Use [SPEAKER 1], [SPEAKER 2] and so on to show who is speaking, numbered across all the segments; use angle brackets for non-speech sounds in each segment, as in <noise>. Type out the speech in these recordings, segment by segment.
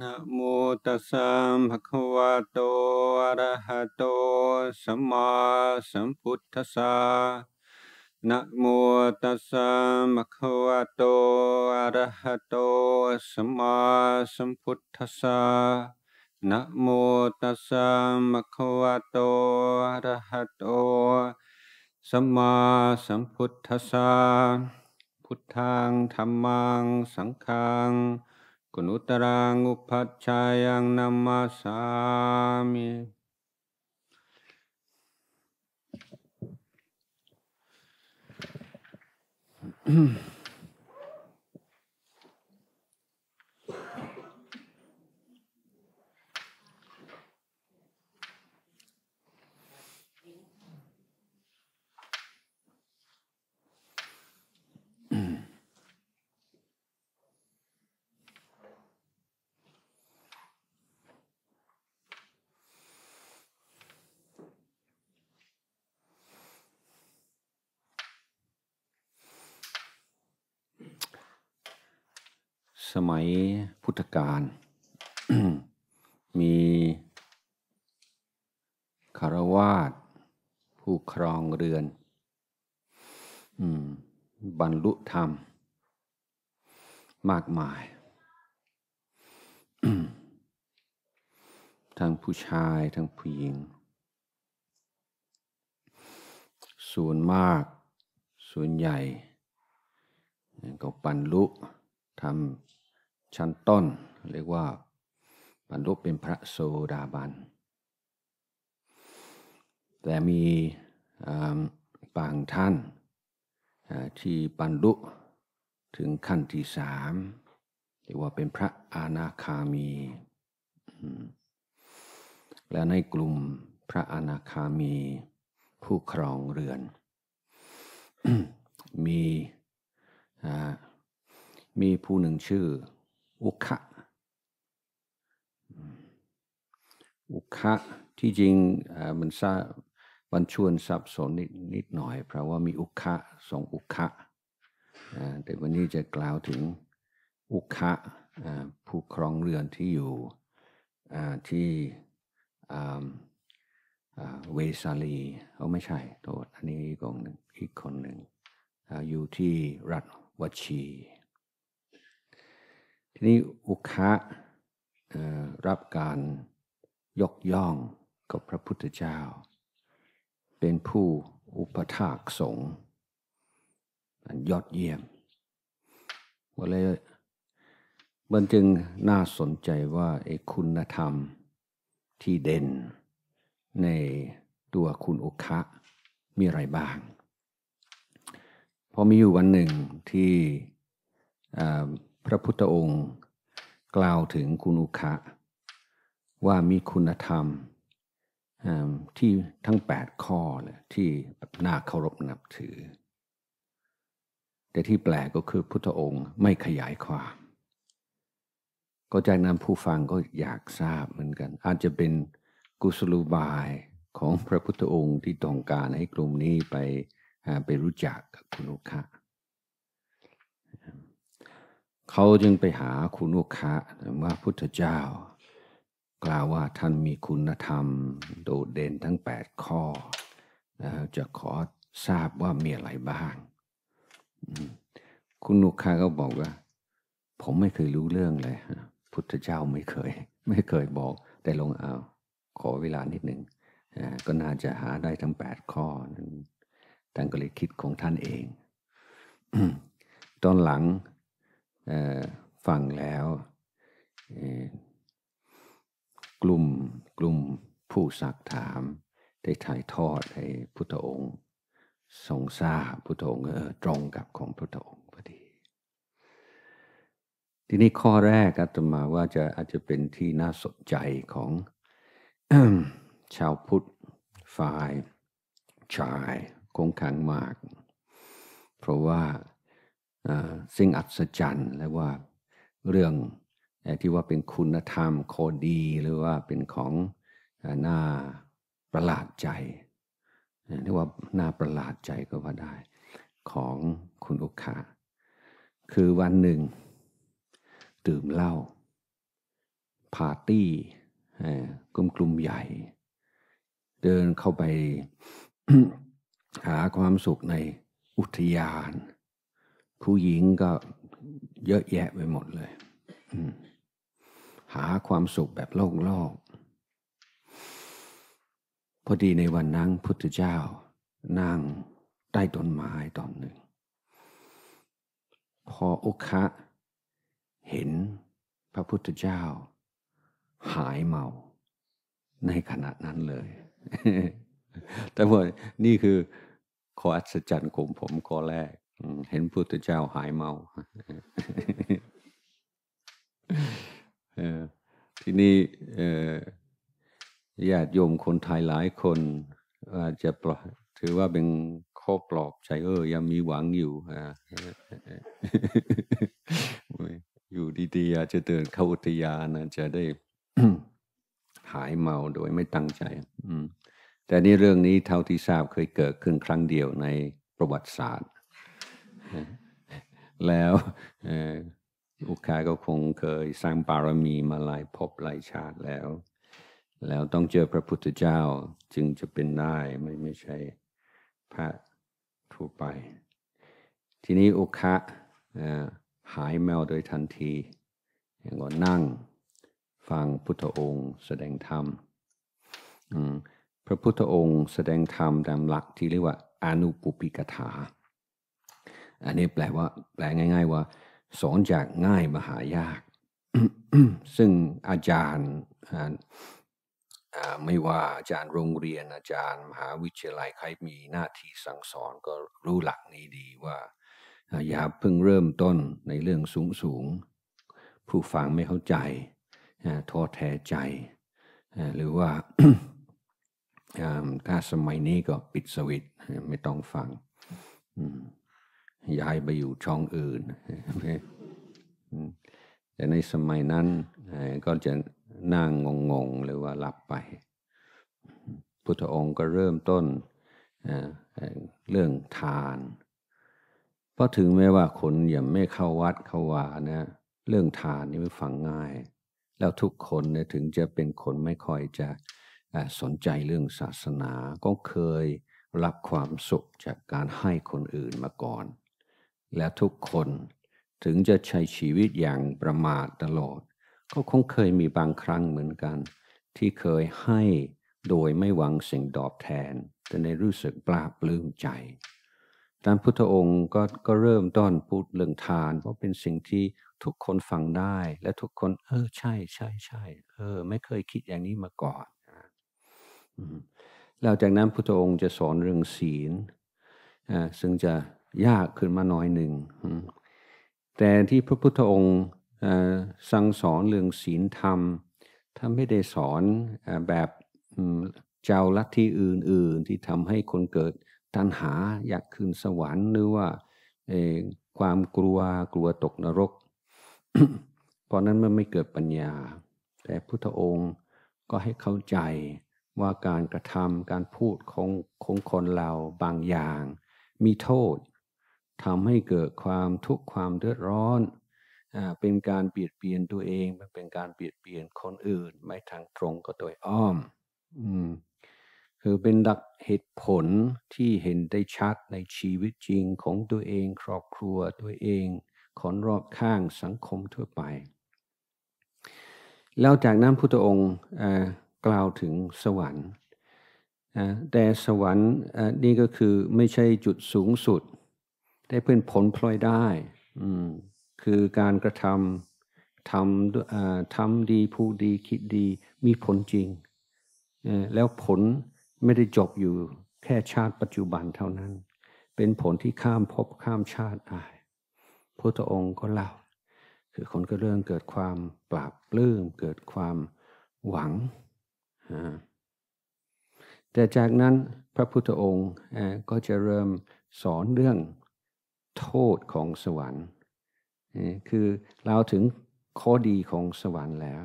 [SPEAKER 1] นะโมตัสสะภะคะวะโต อะระหะโต สัมมาสัมพุทธัสสะนะโมตัสสะภะคะวะโต อะระหะโต สัมมาสัมพุทธัสสะนะโมตัสสะภะคะวะโต อะระหะโต สัมมาสัมพุทธัสสะ พุทธัง ธัมมัง สังฆัง Kunutarang upacayang yang Mm-hmm. <clears throat> สมัยพุทธกาลมีคารวาสผู้ครองเรือนบรรลุธรรมมากมาย ทั้งผู้ชายทั้งผู้หญิงส่วนมาก ส่วนใหญ่ ก็บรรลุธรรมชั้นต้นเรียกว่าบรรลุเป็นพระโสดาบัน แต่มีบางท่านที่บรรลุถึงขั้นที่สามเรียกว่าเป็นพระอนาคามี และในกลุ่มพระอนาคามีผู้ครองเรือน มีมีผู้หนึ่งชื่ออุคะ อุคะที่จริงมันซาบันชวนสับสนนิดนิดหน่อย เพราะว่ามีอุคะสองอุคะแต่วันนี้จะกล่าวถึงอุคะผู้ครองเรือนที่อยู่ที่เวสาลีเขาไม่ใช่โทษอันนี้กองหนึ่งอีกคนหนึ่งอยู่ที่รัฐวัชีทีนี้อุคะรับการยกย่องกับพระพุทธเจ้า เป็นผู้อุปถากสงฆ์ยอดเยี่ยมว่าเลยมันจึงน่าสนใจว่าไอ้คุณธรรมที่เด่นในตัวคุณอุคะมีอะไรบ้างพอมีอยู่วันหนึ่งที่พระพุทธองค์กล่าวถึงคุณุคะ ว่ามีคุณธรรมที่ทั้ง 8 ข้อเนี่ยที่น่าเคารพนับถือ แต่ที่แปลกก็คือพุทธองค์ไม่ขยายความ ก็จากนั้นผู้ฟังก็อยากทราบเหมือนกัน อาจจะเป็นกุศลุบายของพระพุทธองค์ที่ต้องการให้กลุ่มนี้ไปไปรู้จักกับคุณุคะเขาจึงไปหาคุณุคะว่าพุทธเจ้า กล่าวว่าท่านมีคุณธรรมโดดเด่นทั้ง 8 ข้อ จะขอทราบว่ามีอะไรบ้าง คุณุคะก็บอกว่า ผมไม่เคยรู้เรื่องเลยพุทธเจ้าไม่เคย ไม่เคยบอก แต่ลงเอาขอเวลานิดหนึ่งก็น่าจะหาได้ทั้ง 8 ข้อนั้นท่านก็เลยคิดของท่านเองตอนหลังฟังแล้วกลุ่มกลุ่มผู้สักถาม ได้ถ่ายทอดให้พุทธองค์ทรงทราบพุทธองค์ตรงกับของพุทธองค์พอดี ทีนี้ข้อแรกอาตมาว่าจะอาจจะเป็นที่น่าสนใจของ ชาวพุทธฝ่าย ชายคงขังมาก เพราะว่าสิ่งอัศจรรย์และว่าเรื่องที่ว่าเป็นคุณธรรมโคดีหรือว่าเป็นของหน้าประหลาดใจ เรียกว่าหน้าประหลาดใจก็ว่าได้ ของคุณอุคาคือวันหนึ่งดื่มเหล้าปาร์ตี้กลุ่มกลุ่มใหญ่ เดินเข้าไปหาความสุขในอุทยานผู้หญิงก็เยอะแยะไปหมดเลย หาความสุขแบบโลกโลกพอดีในวันนั้นพุทธเจ้า นั่งใต้ต้นไม้ตอนหนึ่ง พออุคะเห็นพระพุทธเจ้า หายเมาในขณะนั้นเลย แต่ว่านี่คือ ขออัศจรรย์ของผมข้อแรกเห็นพุทธเจ้าหายเมา ทีนี้ญาติโยมคนไทยหลายคนอาจจะปลอถือว่าเป็นข้อปลอบใจ เออ ยังมีหวังอยู่อยู่ดีๆอาจจะเือนเข้าอุทยานจะได้หายเมาโดยไม่ตั้งใจแต่นี่เรื่องนี้เท่าที่ทราบเคยเกิดขึ้นครั้งเดียวในประวัติศาสตร์แล้วอุคาก็คงเคยสร้างบารมีมาหลายภพหลายชาติแล้ว แล้วต้องเจอพระพุทธเจ้าจึงจะเป็นได้ไม่ไม่ใช่พระทั่วไป ทีนี้อุคาหายแมวโดยทันที อย่างก็นั่งฟังพุทธองค์แสดงธรรม พระพุทธองค์แสดงธรรมตามหลักที่เรียกว่าอนุปุปิกถาอันนี้แปลว่าแปลง่ายๆว่าสอนจากง่ายมาหายาก ซึ่งอาจารย์ ไม่ว่าอาจารย์โรงเรียนอาจารย์มหาวิทยาลัยใครมีหน้าที่สั่งสอนก็รู้หลักนี้ดีว่า อย่าเพิ่งเริ่มต้นในเรื่องสูงสูงผู้ฟังไม่เข้าใจท้อแท้ใจ หรือว่าถ้าสมัยนี้ก็ปิดสวิตไม่ต้องฟังย้ายไปอยู่ช่องอื่น แต่ในสมัยนั้นก็จะนั่งงงๆ หรือว่าหลับไป พุทธองค์ก็เริ่มต้นเรื่องทาน เพราะถึงแม้ว่าคนยังไม่เข้าวัดเข้าวานะเรื่องทานนี่ไม่ฟังง่าย แล้วทุกคนเนี่ยถึงจะเป็นคนไม่ค่อยจะสนใจเรื่องศาสนา ก็เคยรับความสุขจากการให้คนอื่นมาก่อนและทุกคนถึงจะใช้ชีวิตอย่างประมาทตลอด ก็คงเคยมีบางครั้งเหมือนกัน ที่เคยให้โดยไม่หวังสิ่งตอบแทน แต่ในรู้สึกปลาบปลื้มใจท่านพุทธองค์ก็ก็เริ่มต้นพูดเรื่องทานเพราะเป็นสิ่งที่ทุกคนฟังได้ และทุกคน เออใช่ใช่ใช่เออ ไม่เคยคิดอย่างนี้มาก่อนหลังจากนั้นพุทธองค์จะสอนเรื่องศีลอ่ซึ่งจะยากขึ้นมาหน่อยหนึ่ง แต่ที่พระพุทธองค์สั่งสอนเรื่องศีลธรรมท่านไม่ได้สอนแบบเจ้าลัทธิอื่น ๆ ที่ทำให้คนเกิดตัณหา อยากขึ้นสวรรค์หรือว่าความกลัวกลัวตกนรกเพราะนั้นมันไม่เกิดปัญญา แต่พุทธองค์ก็ให้เข้าใจว่าการกระทำการพูดของของคนเราบางอย่างมีโทษทำให้เกิดความทุกข์ความเดือดร้อน เป็นการเปลี่ยนเปลี่ยนตัวเองมันเป็นการเปลี่ยนเปลี่ยนคนอื่น ไม่ทางตรงก็โดยอ้อมอืมคือเป็นหลักเหตุผลที่เห็นได้ชัดในชีวิตจริงของตัวเองครอบครัวตัวเองคนรอบข้างสังคมทั่วไป แล้วจากนั้นพุทธองค์กล่าวถึงสวรรค์ แต่สวรรค์นี่ก็คือไม่ใช่จุดสูงสุดได้เป็นผลพลอยได้คือการกระทำทำทำดีพูดดีคิดดี มีผลจริง แล้วผลไม่ได้จบอยู่แค่ชาติปัจจุบันเท่านั้น เป็นผลที่ข้ามภพข้ามชาติได้พุทธองค์ก็เล่า คือคนก็เริ่มเกิดความปราบปลื่มเกิดความหวัง แต่จากนั้นพระพุทธองค์ก็จะเริ่มสอนเรื่องโทษของสวรรค์คือเราถึงข้อดีของสวรรค์แล้ว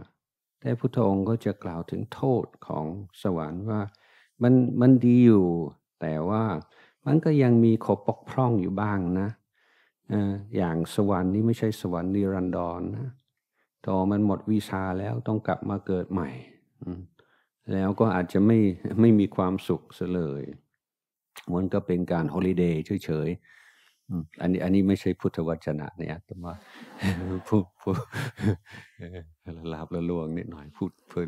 [SPEAKER 1] แต่พุทธองค์ก็จะกล่าวถึงโทษของสวรรค์ว่ามันมันดีอยู่แต่ว่ามันก็ยังมีขบปกพร่องอยู่บ้างนะ อย่างสวรรค์นี่ไม่ใช่สวรรค์นิรันดรนนะ ต่อมันหมดวิชาแล้วต้องกลับมาเกิดใหม่ แล้วก็อาจจะไม่ไม่มีความสุขเลย มันก็เป็นการฮอลิเดย์เฉยๆอันนี้อันนี้ไม่ใช่พุทธวจนะเนี่ยแต่ว่าพูดพูดละลาบละลวงนิดหน่อยพูดพูด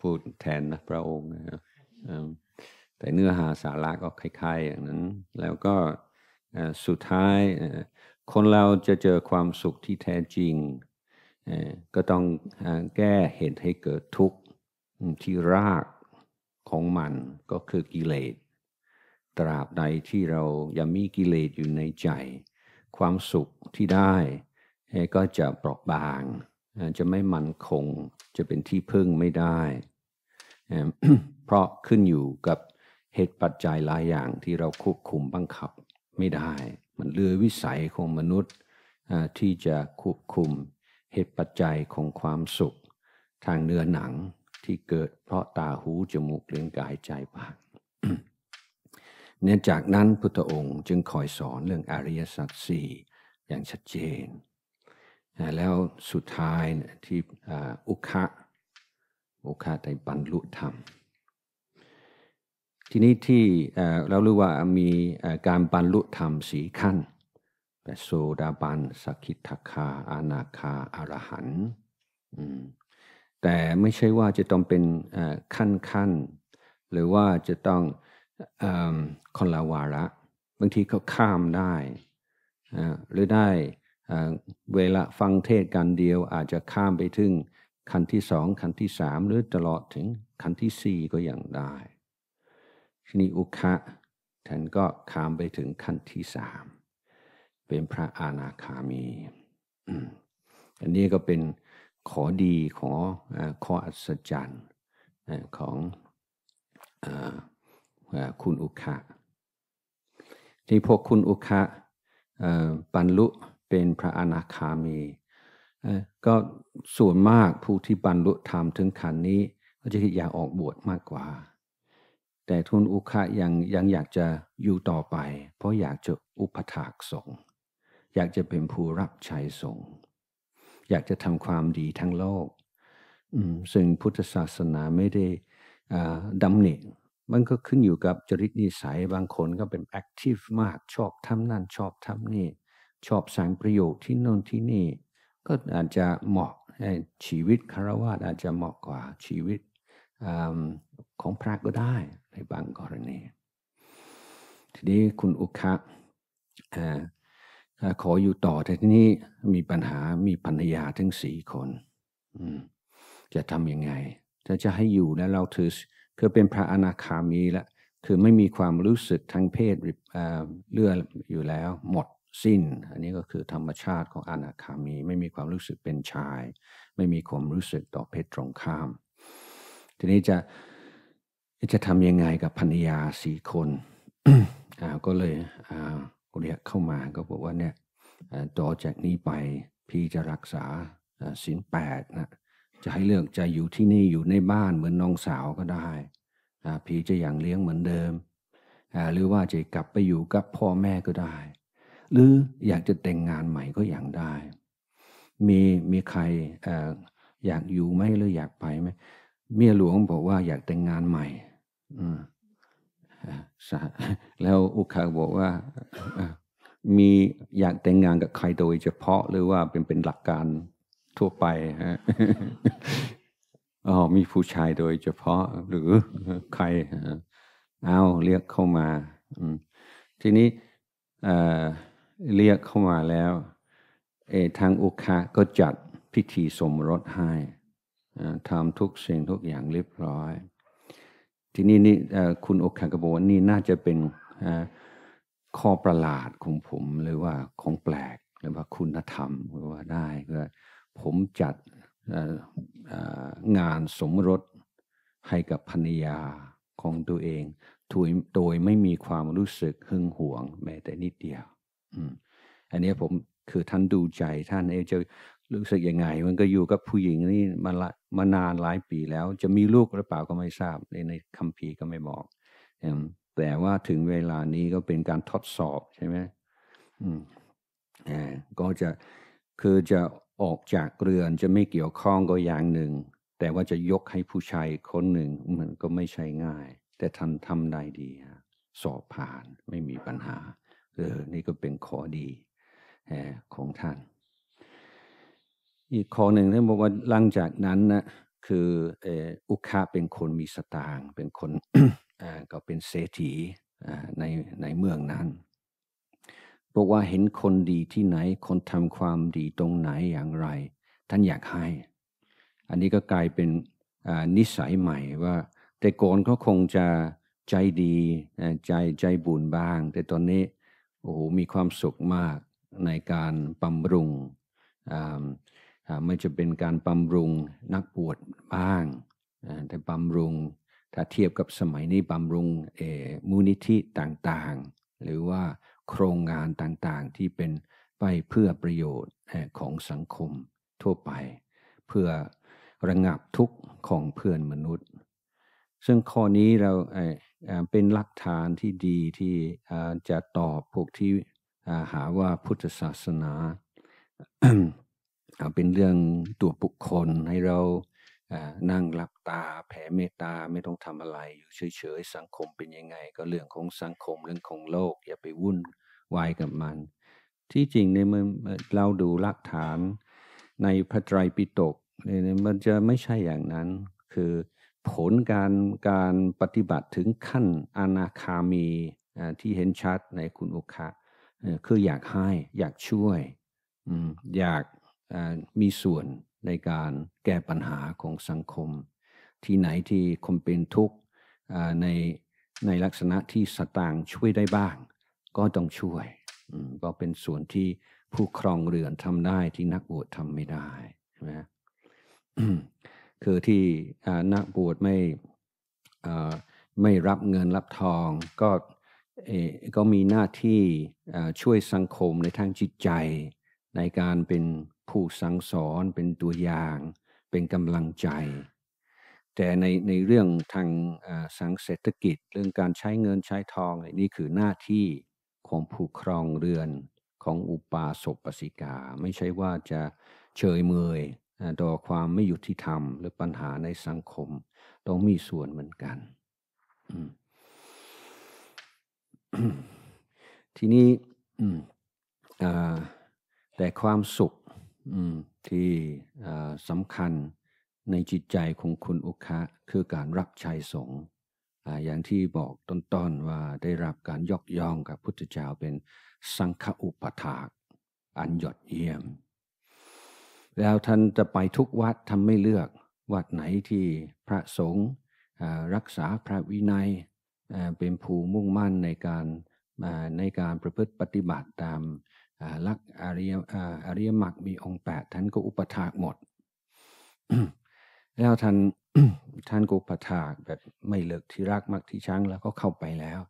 [SPEAKER 1] พูดแทนนะพระองค์ แต่เนื้อหาสาระก็คล้ายๆ อย่างนั้น แล้วก็สุดท้ายคนเราจะเจอความสุขที่แท้จริง ก็ต้องแก้เหตุให้เกิดทุกข์ที่รากของมันก็คือกิเลสตราบใดที่เรายังมีกิเลสอยู่ในใจ ความสุขที่ได้ก็จะเปราะบางจะไม่มั่นคงจะเป็นที่พึ่งไม่ได้ เพราะขึ้นอยู่กับเหตุปัจจัยหลายอย่างที่เราควบคุมบังคับไม่ได้ มันเลือวิสัยของมนุษย์ที่จะควบคุมเหตุปัจจัยของความสุข ทางเนื้อหนังที่เกิดเพราะตาหูจมูกเลี้ยงกายใจบ้างเนื่องจากนั้นพุทธองค์จึงคอยสอนเรื่องอริยสัจสี่อย่างชัดเจน แล้วสุดท้ายที่อุคะอุคะได้บรรลุธรรม ทีนี้ที่เรารู้ว่ามีการบรรลุธรรมสีขั้น โซดาบันสกิทาคาอานาคาอารหันแต่ไม่ใช่ว่าจะต้องเป็นขั้นขั้น หรือว่าจะต้องคนละวาระ บางทีก็ข้ามได้ หรือได้เวลาฟังเทศกันเดียวอาจจะข้ามไปถึงคันที่สองคันที่สามหรือตลอดถึงคันที่สี่ก็ยังได้ทีนี้อุคะท่านก็ข้ามไปถึงขั้นที่สามเป็นพระอาณาคามีอันนี้ก็เป็นขอดีขอข้ออัศจรรย์ของคุณอุคะที่พวกคุณอุคะบรรลุเป็นพระอนาคามีก็ส่วนมากผู้ที่บรรลุธรรมถึงขันนี้ก็จะอยากออกบวชมากกว่า แต่ทุนอุคะยังยังอยากจะอยู่ต่อไป เพราะอยากจะอุปถากสงฆ์อยากจะเป็นผู้รับใช้สงฆ์อยากจะทำความดีทั้งโลกซึ่งพุทธศาสนาไม่ได้ดำเนินมันก็ขึ้นอยู่กับจริตนิสัย บางคนก็เป็นแอคทีฟมาก ชอบทำนั่น ชอบทำนี่ ชอบสางประโยชน์ที่โน่นที่นี่ ก็อาจจะเหมาะชีวิตคารวะอาจจะเหมาะกว่าชีวิตอของพระก็ได้ในบางกรณี ทีนี้คุณอุคะขออยู่ต่อ แต่ที่นี้มีปัญหา มีภรรยาทั้งสี่คนจะทำยังไงถ้าจะให้อยู่แล้วเราถือคือเป็นพระอนาคามีละ คือไม่มีความรู้สึกทั้งเพศเลื่ออยู่แล้ว หมดสิ้นอันนี้ก็คือธรรมชาติของอนาคามีไม่มีความรู้สึกเป็นชาย ไม่มีความรู้สึกต่อเพศตรงข้าม ทีนี้จะจะทำยังไงกับภรรยาสี่คนก็เลยเรียกเข้ามาก็บอกว่าเนี่ยต่อจากนี้ไปพี่จะรักษาศีลแปดนะจะให้เลือกจะอยู่ที่นี่อยู่ในบ้านเหมือนน้องสาวก็ได้ผีจะอย่างเลี้ยงเหมือนเดิม หรือว่าจะกลับไปอยู่กับพ่อแม่ก็ได้ หรืออยากจะแต่งงานใหม่ก็อย่างได้ มีมีใครออยากอยู่ไหมหรืออยากไปไหมเมียหลวงบอกว่าอยากแต่งงานใหม่แล้วอุคาบอกว่ามีอยากแต่งงานกับใครโดยเฉพาะหรือว่าเป็นเป็นหลักการทั่วไปฮะอ๋อมีผู้ชายโดย เฉพาะหรือใคร เอาเรียกเข้ามา ทีนี้เรียกเข้ามาแล้วทางอุคาก็จัดพิธีสมรสให้ทำทุกสิ่งทุกอย่างเรียบร้อย ทีนี้นี่คุณอุคาก็บอกว่านี่น่าจะเป็นข้อประหลาดของผมหรือว่าของแปลกหรือว่าคุณธรรมหรือว่าได้ก็ผมจัดงานสมรสให้กับภรรยาของตัวเอง โดยไม่มีความรู้สึกหึงหวง แม้แต่นิดเดียว อันนี้ผมคือท่านดูใจท่านเอจะรู้สึกยังไง มันก็อยู่กับผู้หญิงนี่มามานานหลายปีแล้ว จะมีลูกหรือเปล่าก็ไม่ทราบ ในในคำพีก็ไม่บอก แต่ว่าถึงเวลานี้ก็เป็นการทดสอบใช่ไหมก็จะคือจะออกจากเรือนจะไม่เกี่ยวข้องก็อย่างหนึ่ง แต่ว่าจะยกให้ผู้ชายคนหนึ่งมันก็ไม่ใช่ง่าย แต่ท่านทำได้ดีสอบผ่านไม่มีปัญหาเออนี่ก็เป็นข้อดีของท่าน อีกข้อหนึ่งท่านบอกว่าหลังจากนั้นนะคืออุคาเป็นคนมีสตาง เป็นคนก็เป็นเศรษฐีในในเมืองนั้นบอกว่าเห็นคนดีที่ไหนคนทำความดีตรงไหนอย่างไร ท่านอยากให้ อันนี้ก็กลายเป็นนิสัยใหม่ว่าแต่ก่อนเขาคงจะใจดีใจใจบุญบ้าง แต่ตอนนี้โอ้โหมีความสุขมากในการบำรุงไม่จะเป็นการบำรุงนักบวชบ้างแต่บำรุงถ้าเทียบกับสมัยนี้บำรุงมูลนิธิต่างๆ หรือว่าโครงงานต่างๆที่เป็นไปเพื่อประโยชน์ของสังคมทั่วไปเพื่อระงับทุกข์ของเพื่อนมนุษย์ ซึ่งข้อนี้เราเป็นหลักฐานที่ดีที่จะตอบพวกที่หาว่าพุทธศาสนาเป็นเรื่องตัวบุคคลให้เรานั่งหลับตาแผ่เมตตาไม่ต้องทำอะไรอยู่เฉยๆสังคมเป็นยังไง ก็เรื่องของสังคมเรื่องของโลก อย่าไปวุ่นวายกับมัน ที่จริงในเมืมันเราดูหลักฐานในพระไตรปิฎกเนี่ยมันจะไม่ใช่อย่างนั้นคือผลการการปฏิบัติถึงขั้นอนาคามีที่เห็นชัดในคุณอุคะ คืออยากให้อยากช่วยอยากมีส่วนในการแก้ปัญหาของสังคม ที่ไหนที่คนเป็นทุกข์ในในลักษณะที่สตางค์ช่วยได้บ้าง ก็ต้องช่วยก็เป็นส่วนที่ผู้ครองเรือนทำได้ที่นักบวชทำไม่ได้ใช่ไหมคือที่นักบวชไม่ไม่รับเงินรับทองก็ก็มีหน้าที่ช่วยสังคมในทางจิตใจในการเป็นผู้สั่งสอนเป็นตัวอย่างเป็นกำลังใจ แต่ในในเรื่องทางสังเศรษฐกิจเรื่องการใช้เงินใช้ทอง นี่คือหน้าที่ของผู้ครองเรือนของอุปาสกปสิกา ไม่ใช่ว่าจะเฉยเมยต่อความไม่ยุติธรรม หรือปัญหาในสังคมต้องมีส่วนเหมือนกัน ทีนี้แต่ความสุขที่สำคัญในจิตใจของคุณอุคะคือการรับใช้สงฆ์อย่างที่บอกต้นๆว่าได้รับการยกย่องกับพุทธเจ้าเป็นสังฆอุปถาก อันยอดเยี่ยม แล้วท่านจะไปทุกวัดทำไม่เลือกวัดไหนที่พระสงฆ์รักษาพระวินัยเป็นผู้มุ่งมั่นในการในการประพฤติปฏิบัติตามลักอริยอริยมรรคมีองค์แปดท่านก็อุปถากหมด แล้วท่านท่านก็อุปถากแบบไม่เลิกที่รักมักที่ชังแล้วก็เข้าไปแล้ว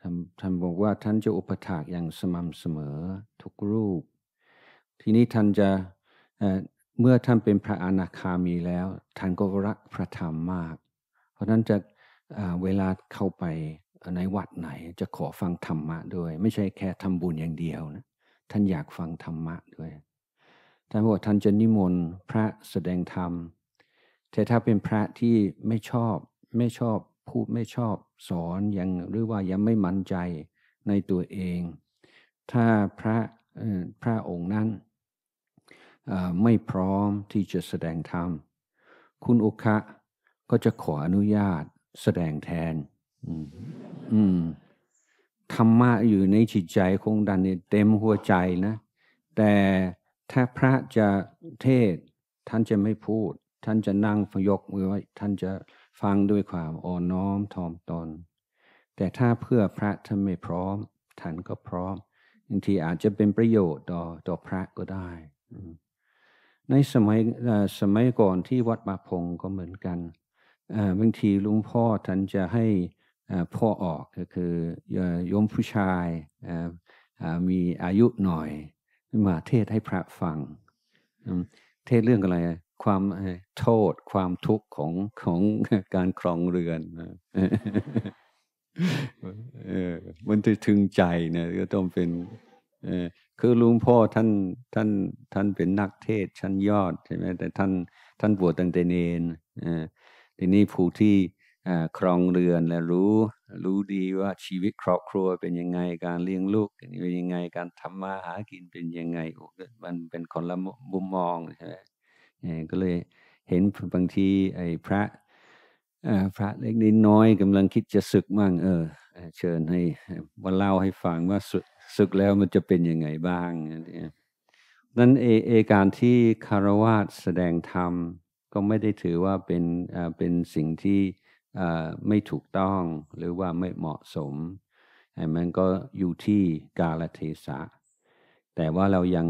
[SPEAKER 1] ท่านท่านบอกว่าท่านจะอุปถากอย่างสม่ำเสมอทุกรูป ทีนี้ท่านจะเมื่อท่านเป็นพระอนาคามีแล้วท่านก็รักพระธรรมมาก เพราะนั้นจะเวลาเข้าไปในวัดไหนจะขอฟังธรรมะด้วยไม่ใช่แค่ทำบุญอย่างเดียวนะท่านอยากฟังธรรมะด้วย ท่านบอกท่านจะนิมนต์พระแสดงธรรม แต่ถ้าเป็นพระที่ไม่ชอบไม่ชอบ พูดไม่ชอบสอนยังหรือว่ายังไม่มั่นใจในตัวเอง ถ้าพระพระองค์นั้นไม่พร้อมที่จะแสดงธรรม คุณอุคะก็จะขออนุญาตแสดงแทน อืมอืมธรรมะอยู่ในจิตใจของดันเต็มหัวใจนะ แต่ถ้าพระจะเทศท่านจะไม่พูด ท่านจะนั่งยกมือไว้ท่านจะฟังด้วยความอ่อนน้อมถ่อมตน แต่ถ้าเพื่อพระท่านไม่พร้อมท่านก็พร้อมบางทีอาจจะเป็นประโยชน์ต่อต่อพระก็ได้ ในสมัยสมัยก่อนที่วัดมาพงก็เหมือนกันบางทีลุงพ่อท่านจะให้พ่อออกก็คือโยมผู้ชายมีอายุหน่อยมาเทศให้พระฟัง เทศเรื่องอะไร ความโทษความทุกข์ของของการครองเรือนมันจะถึงใจนะก็ต้องเป็นคือลุงพ่อท่านท่านท่านเป็นนักเทศชั้นยอดใช่ไหมแต่ท่านท่านบวชตั้งแต่เนนทีนี้ผู้ที่ครองเรือนและรู้ รู้ดีว่าชีวิตครอบครัวเป็นยังไงการเลี้ยงลูกเป็นยังไงการทำมาหากินเป็นยังไงมันเป็นคนละมุมมองใช่ไหมก็เลยเห็นบางทีไอ้พระพระ เล็กนิดน้อยกำลังคิดจะศึกมั่งเออเชิญให้มาเล่าให้ฟังว่าศึกแล้วมันจะเป็นยังไงบ้างนั้นเอเอการที่คารวาสแสดงธรรมก็ไม่ได้ถือว่าเป็นเป็นสิ่งที่ไม่ถูกต้องหรือว่าไม่เหมาะสมมันก็อยู่ที่กาลเทศะแต่ว่าเรายัง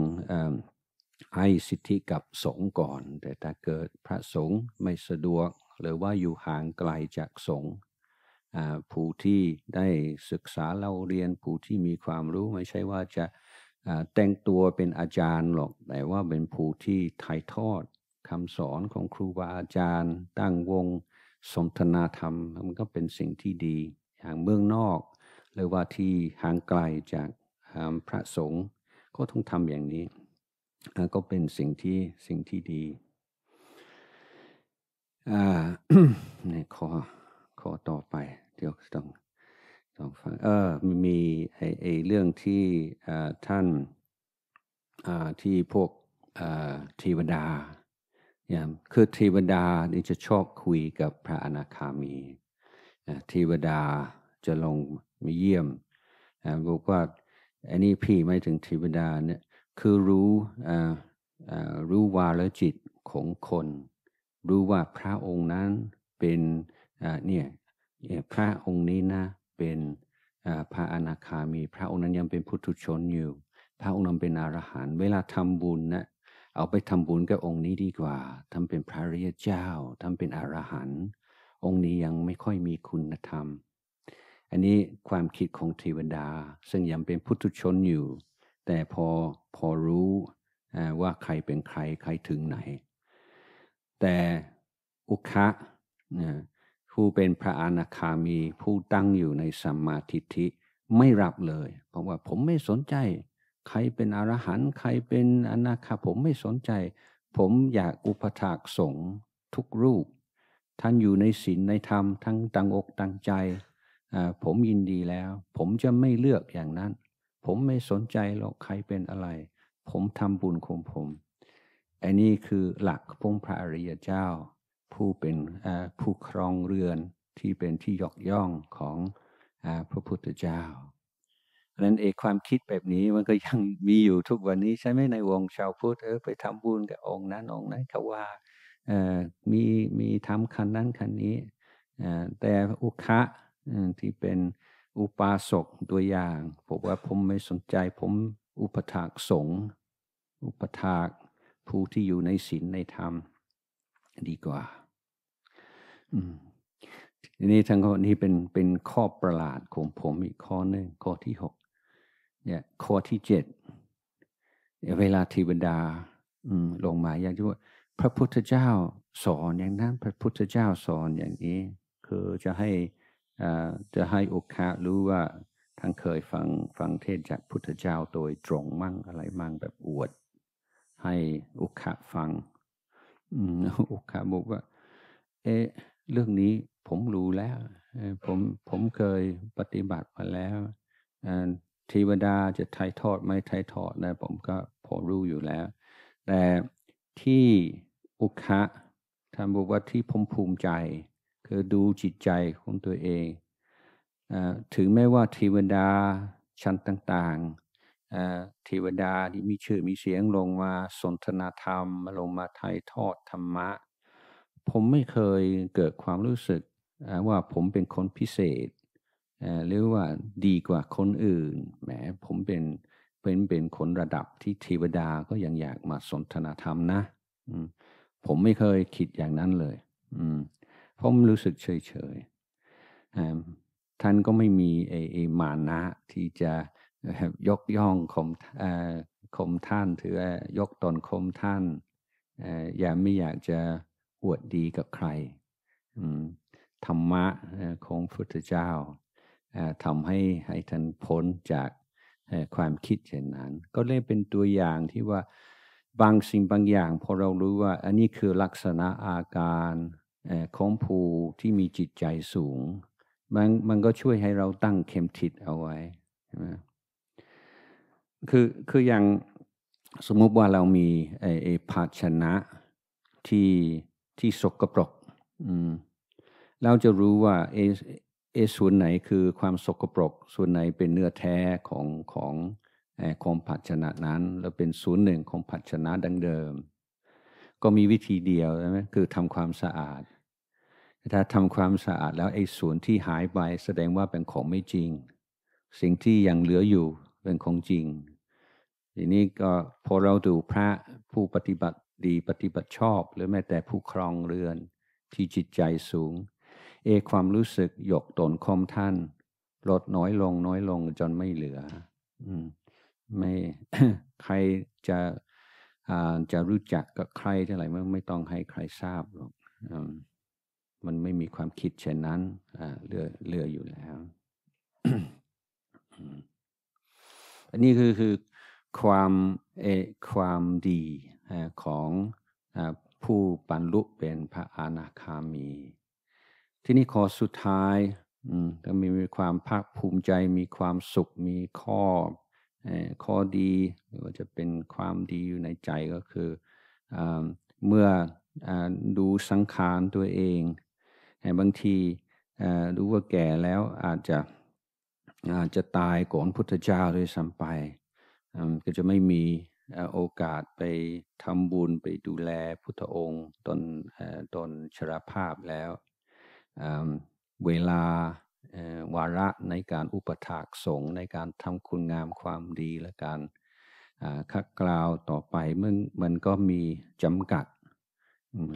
[SPEAKER 1] ให้สิทธิกับสงฆ์ก่อน แต่ถ้าเกิดพระสงฆ์ไม่สะดวกหรือว่าอยู่ห่างไกลจากสงฆ์ผู้ที่ได้ศึกษาเล่าเรียนผู้ที่มีความรู้ไม่ใช่ว่าจะแต่งตัวเป็นอาจารย์หรอก แต่ว่าเป็นผู้ที่ถ่ายทอดคำสอนของครูบาอาจารย์ตั้งวงสนทนาธรรมมันก็เป็นสิ่งที่ดีอย่างเมืองนอกหรือว่าที่ห่างไกลจากพระสงฆ์ก็ต้องทำอย่างนี้ก็เป็นสิ่งที่สิ่งที่ดีนี่ขอขอต่อไปเดี๋ยวต้องต้องฟังเออมีไอออเรื่องที่ท่านที่พวกเทวดาางคือเทวดานี่จะชอบคุยกับพระอนาคามีเทวดาจะลงมาเยี่ยม บอกว่าอันนี้พี่ไม่ถึงเทวดาเนี่ยคือรู้รู้วาลจิตของคน รู้ว่าพระองค์นั้นเป็นเนี่ยพระองค์นี้นะเป็นพระอนาคามี พระองค์นั้นยังเป็นพุทธชนอยู่ พระองค์นั้นเป็นอรหันต์เวลาทำบุญนะเอาไปทำบุญกับองค์นี้ดีกว่า ทำเป็นพระริยเจ้าทำเป็นอรหันต์ องค์นี้ยังไม่ค่อยมีคุณธรรม อันนี้ความคิดของเทวดา ซึ่งยังเป็นพุทธชนอยู่ แต่พอพอรู้ว่าใครเป็นใครใครถึงไหน แต่อุคะะผู้เป็นพระอนาคามีผู้ตั้งอยู่ในสัมมาทิฏฐิไม่รับเลย เพราะว่าผมไม่สนใจใครเป็น อรหันต์ใครเป็นอนาคาผมไม่สนใจ ผมอยากอุปถากสงฆ์ทุกรูป ท่านอยู่ในศีลในธรรมทั้งตังอก ตังใจ ผมยินดีแล้ว ผมจะไม่เลือกอย่างนั้น ผมไม่สนใจหรอกใครเป็นอะไร ผมทำบุญของผม อันนี้คือหลักพงพระอริยเจ้า ผู้เป็นผู้ครองเรือนที่เป็นที่ยกย่องของพระพุทธเจ้าเพราะนั้นเอกความคิดแบบนี้มันก็ยังมีอยู่ทุกวันนี้ใช่ไหมในวงชาวพุทธเออไปทำบุญกับองค์นั้นองค์นั้นเขาว่าเออมีมีทำคันนั้นคันนี้ แต่อุคะที่เป็นอุปาสกตัวอย่างผมว่าผมไม่สนใจผมอุปถากสงอุปถากผู้ที่อยู่ในศีลในธรรมดีกว่าทีนี้ทั้งข้อนี้เป็นเป็นข้อประหลาดของผมอีกข้อหนึ่งข้อที่หกเนี่ยข้อที่เจ็ดเวลาทเรรดาลงมาอยากจะว่า พระพุทธเจ้าสอนอย่างนั้นพระพุทธเจ้าสอนอย่างนี้ คือจะให้จะให้โอกาสรู้ว่าทั้งเคยฟังฟังเทศจากพุทธเจ้าโดยตรงมั่งอะไรมั่งแบบอวด ให้อุคาฟังอุคาบอกว่า เอ๊ะเรื่องนี้ผมรู้แล้วผมผมเคยปฏิบัติมาแล้วเทวดาจะถ่ายทอด ไม่ถ่ายทอดนะผมก็พอรู้อยู่แล้ว แต่ที่อุคะท่านบอกว่าที่ผมภูมิใจ คือดูจิตใจของตัวเองอถึงแม้ว่าเทวดา ชั้นต่างๆเทวดาที่มีชื่อมีเสียงลงมาสนทนาธรรม ลงมาไทยทอดธรรมะ ผมไม่เคยเกิดความรู้สึกว่าผมเป็นคนพิเศษหรือว่าดีกว่าคนอื่นแหมผมเป็นเป็นเป็นคนระดับที่เทวดาก็ยังอยากมาสนทนาธรรมนะผมไม่เคยคิดอย่างนั้นเลยผมรู้สึกเฉยเฉยท่านก็ไม่มีไอ้มานะที่จะยกย่องคมคมท่าน ถือยกตนคมท่าน อย่าไม่อยากจะอวดดีกับใครธรรมะของพุทธเจ้าทำให้ให้ท่านพ้นจากความคิดเช่นนั้น ก็เลยเป็นตัวอย่างที่ว่าบางสิ่งบางอย่าง พอเรารู้ว่าอันนี้คือลักษณะอาการของผู้ที่มีจิตใจสูงมันมันก็ช่วยให้เราตั้งเข็มทิศเอาไว้ใช่ไหมคือคืออย่างสมมติว่าเรามีไอ้ภาชนะที่ที่สกปรกเราจะรู้ว่าเอส่วนไหนคือความสกปรก ส่วนไหนเป็นเนื้อแท้ของของของผัดชนะนั้น แล้วเป็นศูนย์หนึ่ง ของผัดชนะดังเดิม ก็มีวิธีเดียวใช่ไหมคือทำความสะอาดถ้าทำความสะอาดแล้วไอ้ส่วนที่หายไปแสดงว่าเป็นของไม่จริง สิ่งที่ยังเหลืออยู่เป็นของจริงทีนี้ก็พอเราดูพระผู้ปฏิบัติดีปฏิบัติชอบ หรือแม้แต่ผู้ครองเรือนที่จิตใจสูงเอความรู้สึก หยกตนคมท่านลดน้อยลงน้อยลง จนไม่เหลือไม่ใครจะจะรู้จักกับใครเท่าไหร่ ไม่ต้องให้ใครทราบหรอกมันไม่มีความคิดเช่นนั้นเลือเลืออยู่แล้วอันนี้คือคือความเอความดีของผู้บรรลุเป็นพระอนาคามีที่นี่ขอสุดท้ายก็มีมีความภาคภูมิใจมีความสุขมีข้อข้อดีหรือว่าจะเป็นความดีอยู่ในใจก็คืออเมื่ออดูสังขารตัวเอง บางทีรู้ว่าแก่แล้วอาจจะอาจจะตายก่อนพุทธเจ้าด้วยซ้ำไป ก็จะไม่มีโอกาสไปทำบุญไปดูแลพุทธองค์ ตนตนชราภาพแล้วเวลาวาระในการอุปถากสง ในการทำคุณงามความดีและการคักกล่าวต่อไปมันมันก็มีจำกัด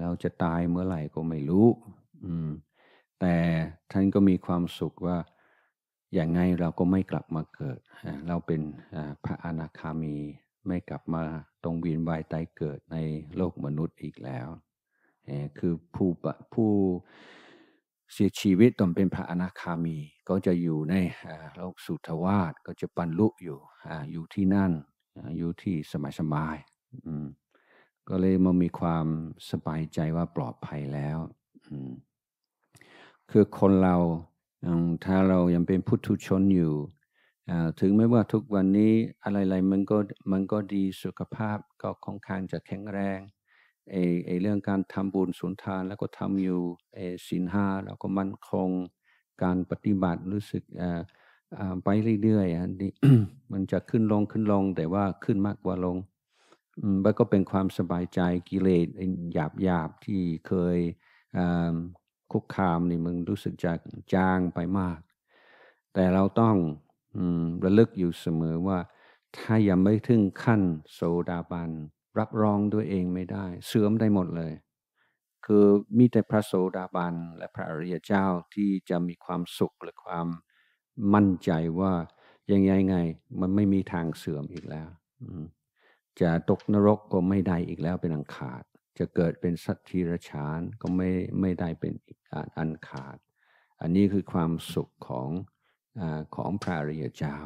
[SPEAKER 1] เราจะตายเมื่อไหร่ก็ไม่รู้แต่ท่านก็มีความสุขว่าอย่างไงเราก็ไม่กลับมาเกิด เราเป็นพระอนาคามีไม่กลับมาตรงเวียนวายตายเกิดในโลกมนุษย์อีกแล้ว คือผู้ผู้เสียชีวิตตอนเป็นพระอนาคามีก็จะอยู่ในโลกสุทวาส ก็จะบรรลุอยู่อยู่ที่นั่น อยู่ที่สมัยสมาย ก็เลยมามีความสบายใจว่าปลอดภัยแล้ว คือคนเราถ้าเรายังเป็นพุทธชนอยู่ ถึงแม้ว่าทุกวันนี้อะไรๆ มันก็มันก็ดีสุขภาพก็ค่อนข้างจะแข็งแรงเออเรื่องการทำบุญสุนทานแล้วก็ทำอยู่เอศีลห้าแล้วก็มั่นคงการปฏิบัติรู้สึกอ่ไปเรื่อยๆอันนี้มันจะขึ้นลงขึ้นลงแต่ว่าขึ้นมากกว่าลง มันก็เป็นความสบายใจกิเลสหยาบหยาบที่เคยคุกคามนี่มึงรู้สึกจะจางไปมาก แต่เราต้องระลึกอยู่เสมอว่าถ้ายังไม่ถึงขั้นโซดาบันรับรองด้วยเองไม่ได้ เสื่อมได้หมดเลย คือมีแต่พระโสดาบันและพระอริยเจ้าที่จะมีความสุขหรือความมั่นใจว่ายังไงไงมันไม่มีทางเสื่อมอีกแล้วจะตกนรกก็ไม่ได้อีกแล้วเป็นอันขาด จะเกิดเป็นสัตทีรชาน ก็ไม่ไม่ได้เป็นออันขาด อันนี้คือความสุขของอของพระอริยเจ้า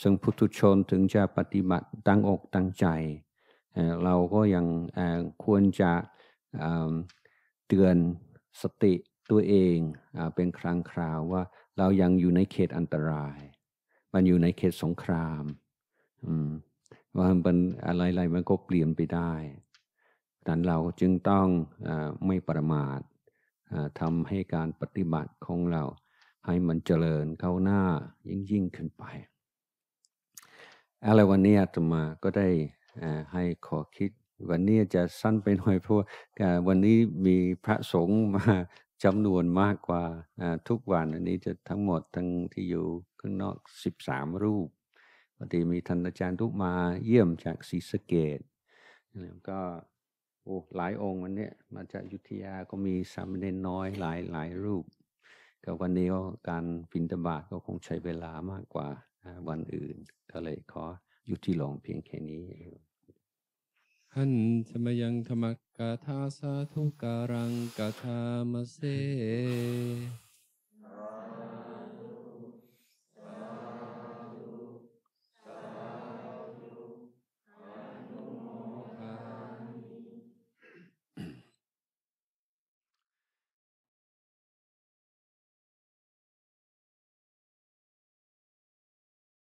[SPEAKER 1] ซึ่งพุทุชนถึงจะปฏิบัติตั้งอกตั้งใจเราก็ยังควรจะเตือนสติตัวเองเป็นครั้งคราวว่าเรายังอยู่ในเขตอันตราย มันอยู่ในเขตสงคราม ว่ามันอะไรๆ มันก็เปลี่ยนไปได้ดังนั้นเราจึงต้องอไม่ประมาททำให้การปฏิบัติของเราให้มันเจริญเข้าหน้ายิ่งยิ่งขึ้นไปอะไรวันนี้อาตมาก็ได้ให้ขอคิดวันนี้จะสั้นไปหน่อยเพราะวันนี้มีพระสงฆ์มาจำนวนมากกว่าทุกวันอันนี้จะทั้งหมดทั้งที่อยู่ข้างนอก 13 รูปปฏิีมีท่านอาจารย์ทุกมาเยี่ยมจากศรีสะเกดแล้วก็โอ้หลายองค์วันนี้มาจากยุทธยาก็มีสามเณรน้อยหลายหลายรูปก็วันนี้ก็การปินตบาทก็คงใช้เวลามากกว่าวันอื่นก็เลยขอยุติลองเพียงแค่นี้หันธมยังธรรมกาธาสาธุการังกาธามเส